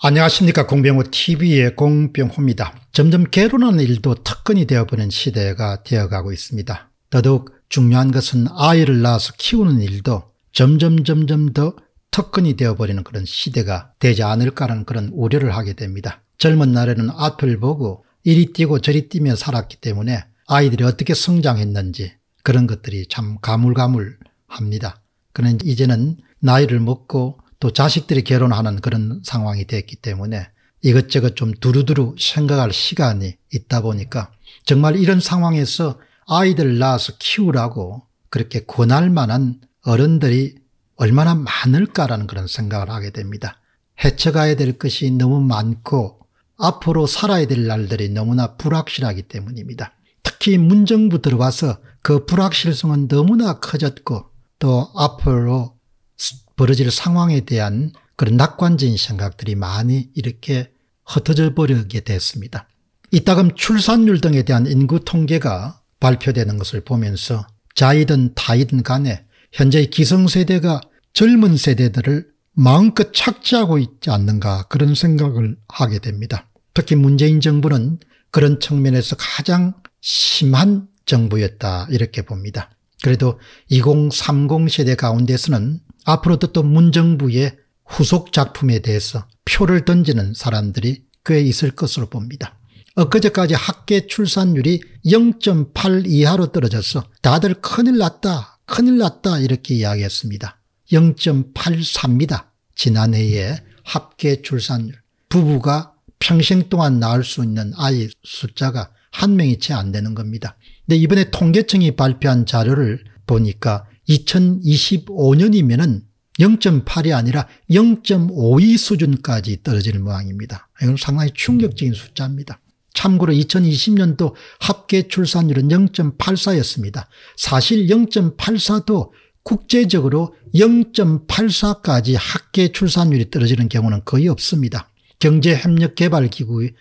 안녕하십니까 공병호TV의 공병호입니다. 점점 괴로운 일도 특권이 되어버린 시대가 되어가고 있습니다. 더더욱 중요한 것은 아이를 낳아서 키우는 일도 점점 점점 더 특권이 되어버리는 그런 시대가 되지 않을까라는 그런 우려를 하게 됩니다. 젊은 날에는 앞을 보고 이리 뛰고 저리 뛰며 살았기 때문에 아이들이 어떻게 성장했는지 그런 것들이 참 가물가물합니다. 그는 이제는 나이를 먹고 또 자식들이 결혼하는 그런 상황이 됐기 때문에 이것저것 좀 두루두루 생각할 시간이 있다 보니까 정말 이런 상황에서 아이들 낳아서 키우라고 그렇게 권할 만한 어른들이 얼마나 많을까라는 그런 생각을 하게 됩니다. 헤쳐가야 될 것이 너무 많고 앞으로 살아야 될 날들이 너무나 불확실하기 때문입니다. 특히 문정부 들어와서 그 불확실성은 너무나 커졌고 또 앞으로 벌어질 상황에 대한 그런 낙관적인 생각들이 많이 이렇게 흩어져 버리게 됐습니다. 이따금 출산율 등에 대한 인구 통계가 발표되는 것을 보면서 자이든 타이든 간에 현재 의 기성세대가 젊은 세대들을 마음껏 착지하고 있지 않는가 그런 생각을 하게 됩니다. 특히 문재인 정부는 그런 측면에서 가장 심한 정부였다 이렇게 봅니다. 그래도 2030 세대 가운데서는 앞으로도 또 문정부의 후속 작품에 대해서 표를 던지는 사람들이 꽤 있을 것으로 봅니다. 엊그제까지 학계 출산율이 0.8 이하로 떨어져서 다들 큰일 났다 큰일 났다 이렇게 이야기했습니다. 0.84입니다. 지난해에 합계 출산율 부부가 평생 동안 낳을 수 있는 아이 숫자가 한 명이 채 안 되는 겁니다. 근데 이번에 통계청이 발표한 자료를 보니까 2025년이면은 0.8이 아니라 0.52 수준까지 떨어지는 모양입니다. 이건 상당히 충격적인 숫자입니다. 참고로 2020년도 합계 출산율은 0.84였습니다. 사실 0.84도 국제적으로 0.84까지 합계 출산율이 떨어지는 경우는 거의 없습니다. 경제협력개발기구의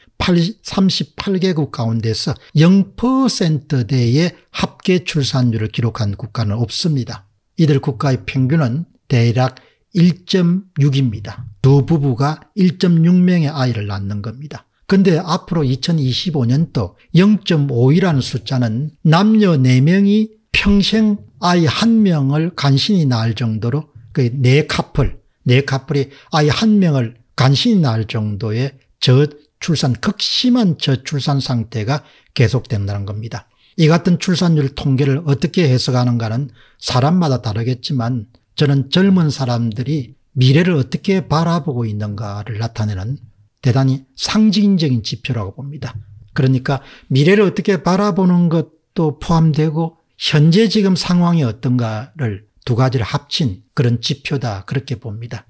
38개국 가운데서 0%대의 합계 출산율을 기록한 국가는 없습니다. 이들 국가의 평균은 대략 1.6입니다. 두 부부가 1.6명의 아이를 낳는 겁니다. 근데 앞으로 2025년도 0.5이라는 숫자는 남녀 4명이 평생 아이 1명을 간신히 낳을 정도로 그 4카플, 4카플이 아이 1명을 간신히 낳을 정도의 저출산, 극심한 저출산 상태가 계속된다는 겁니다. 이 같은 출산율 통계를 어떻게 해석하는가는 사람마다 다르겠지만 저는 젊은 사람들이 미래를 어떻게 바라보고 있는가를 나타내는 대단히 상징적인 지표라고 봅니다. 그러니까 미래를 어떻게 바라보는 것도 포함되고 현재 지금 상황이 어떤가를 두 가지를 합친 그런 지표다 그렇게 봅니다.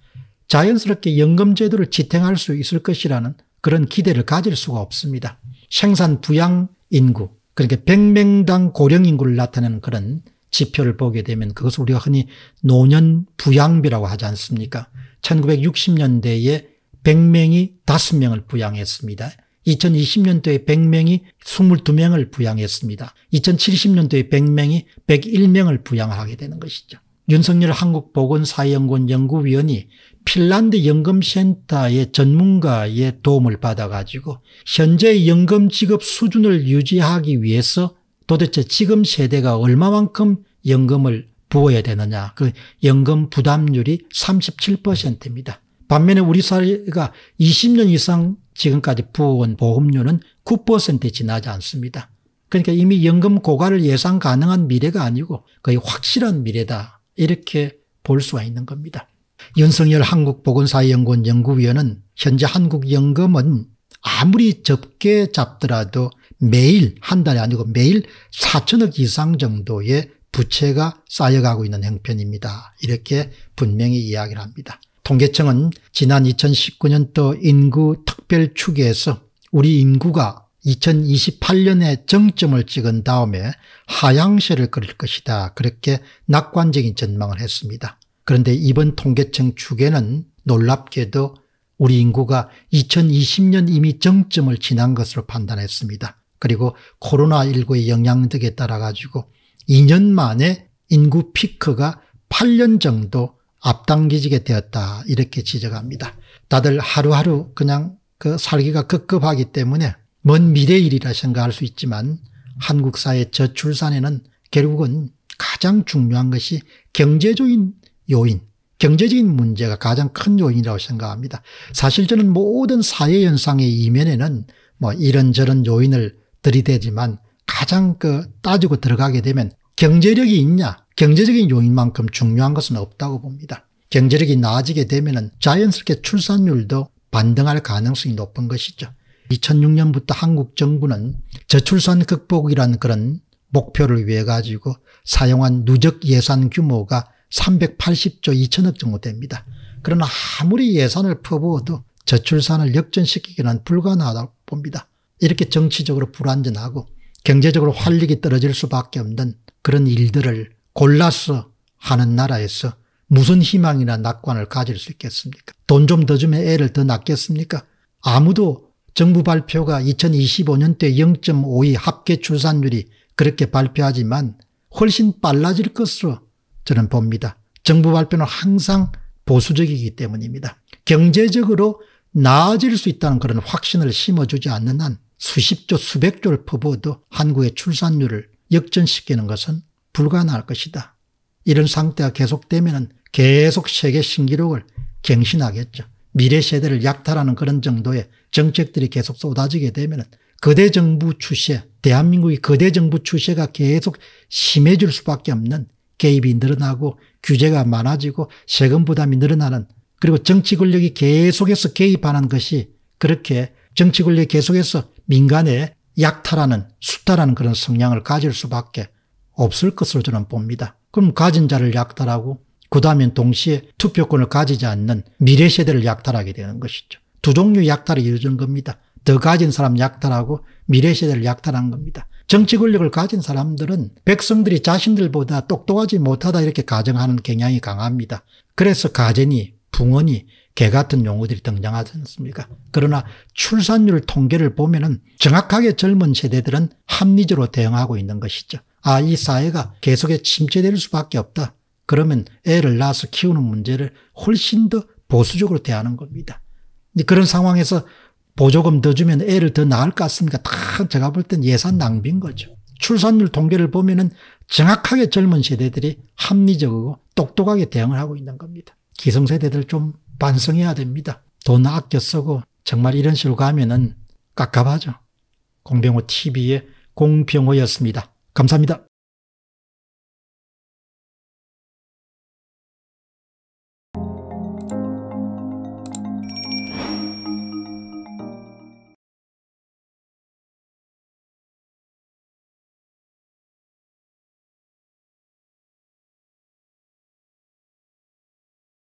자연스럽게 연금제도를 지탱할 수 있을 것이라는 그런 기대를 가질 수가 없습니다. 생산 부양 인구 그렇게 1 0명당 고령 인구를 나타내는 그런 지표를 보게 되면 그것을 우리가 흔히 노년 부양비라고 하지 않습니까? 1960년대에 100명이 5명을 부양했습니다. 2020년도에 100명이 22명을 부양했습니다. 2070년도에 100명이 101명을 부양하게 되는 것이죠. 윤석열 한국보건사회연구원연구위원이 핀란드 연금센터의 전문가의 도움을 받아가지고 현재 연금 지급 수준을 유지하기 위해서 도대체 지금 세대가 얼마만큼 연금을 부어야 되느냐. 그 연금 부담률이 37%입니다. 반면에 우리 사회가 20년 이상 지금까지 부어온 보험료는 9%에 지나지 않습니다. 그러니까 이미 연금 고갈을 예상 가능한 미래가 아니고 거의 확실한 미래다. 이렇게 볼 수가 있는 겁니다. 윤석열 한국보건사회연구원 연구위원은 현재 한국연금은 아무리 적게 잡더라도 매일 한 달이 아니고 매일 4천억 이상 정도의 부채가 쌓여가고 있는 형편입니다. 이렇게 분명히 이야기를 합니다. 통계청은 지난 2019년도 인구 특별추계에서 우리 인구가 2028년에 정점을 찍은 다음에 하향세를 그릴 것이다. 그렇게 낙관적인 전망을 했습니다. 그런데 이번 통계청 추계는 놀랍게도 우리 인구가 2020년 이미 정점을 지난 것으로 판단했습니다. 그리고 코로나19의 영향 등에 따라 가지고 2년 만에 인구 피크가 8년 정도 앞당기지게 되었다 이렇게 지적합니다. 다들 하루하루 그냥 그 살기가 급급하기 때문에 먼 미래 일이라 생각할 수 있지만 한국 사회 저출산에는 결국은 가장 중요한 것이 경제적인 요인, 경제적인 문제가 가장 큰 요인이라고 생각합니다. 사실 저는 모든 사회 현상의 이면에는 뭐 이런저런 요인을 들이대지만 가장 그 따지고 들어가게 되면 경제력이 있냐 경제적인 요인만큼 중요한 것은 없다고 봅니다. 경제력이 나아지게 되면 자연스럽게 출산율도 반등할 가능성이 높은 것이죠. 2006년부터 한국 정부는 저출산 극복이라는 그런 목표를 위해 가지고 사용한 누적 예산 규모가 380조 2천억 정도 됩니다. 그러나 아무리 예산을 퍼부어도 저출산을 역전시키기는 불가능하다고 봅니다. 이렇게 정치적으로 불안전하고 경제적으로 활력이 떨어질 수밖에 없는 그런 일들을 골라서 하는 나라에서 무슨 희망이나 낙관을 가질 수 있겠습니까? 돈 좀 더 주면 애를 더 낳겠습니까? 아무도 정부 발표가 2025년대 0.52 합계 출산율이 그렇게 발표하지만 훨씬 빨라질 것으로 저는 봅니다. 정부 발표는 항상 보수적이기 때문입니다. 경제적으로 나아질 수 있다는 그런 확신을 심어주지 않는 한 수십조 수백조를 퍼부어도 한국의 출산율을 역전시키는 것은 불가능할 것이다. 이런 상태가 계속되면 계속 세계 신기록을 갱신하겠죠. 미래 세대를 약탈하는 그런 정도의 정책들이 계속 쏟아지게 되면 거대 정부 추세, 대한민국의 거대 정부 추세가 계속 심해질 수밖에 없는 개입이 늘어나고 규제가 많아지고 세금 부담이 늘어나는 그리고 정치 권력이 계속해서 개입하는 것이 그렇게 정치 권력이 계속해서 민간에 약탈하는 숱탈하는 그런 성향을 가질 수밖에 없을 것으로 저는 봅니다. 그럼 가진 자를 약탈하고 그 다음엔 동시에 투표권을 가지지 않는 미래 세대를 약탈하게 되는 것이죠. 두 종류 약탈이 이루어진 겁니다. 더 가진 사람 약탈하고 미래 세대를 약탈한 겁니다. 정치 권력을 가진 사람들은 백성들이 자신들보다 똑똑하지 못하다 이렇게 가정하는 경향이 강합니다. 그래서 가재니, 붕어니, 개 같은 용어들이 등장하지 않습니까? 그러나 출산율 통계를 보면 은 정확하게 젊은 세대들은 합리적으로 대응하고 있는 것이죠. 아, 이 사회가 계속해 침체될 수밖에 없다. 그러면 애를 낳아서 키우는 문제를 훨씬 더 보수적으로 대하는 겁니다. 그런 상황에서 보조금 더 주면 애를 더 낳을 것 같습니까? 다 제가 볼 땐 예산 낭비인 거죠. 출산율 통계를 보면은 정확하게 젊은 세대들이 합리적이고 똑똑하게 대응을 하고 있는 겁니다. 기성세대들 좀 반성해야 됩니다. 돈 아껴 쓰고 정말 이런 식으로 가면은 깝깝하죠. 공병호 TV의 공병호였습니다. 감사합니다.